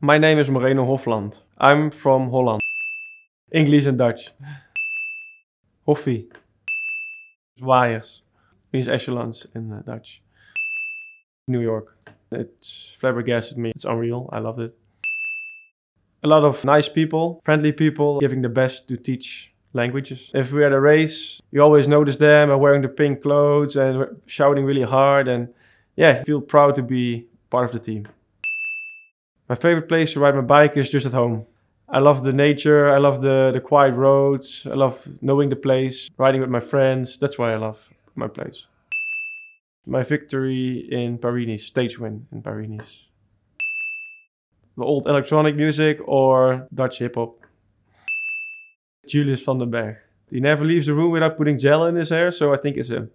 My name is Moreno Hofland. I'm from Holland. English and Dutch. Hoffie. Wires. Means echelons in uh, Dutch. New York. It's flabbergasted me. It's unreal. I loved it. A lot of nice people, friendly people, giving the best to teach languages. If we're at a race, you always notice them uh, wearing the pink clothes and uh, shouting really hard. And yeah, feel proud to be part of the team. My favorite place to ride my bike is just at home. I love the nature, I love the, the quiet roads, I love knowing the place, riding with my friends. That's why I love my place. My victory in Parinis, stage win in Parinis. The old electronic music or Dutch hip hop. Julius van den Berg. He never leaves the room without putting gel in his hair, so I think it's him.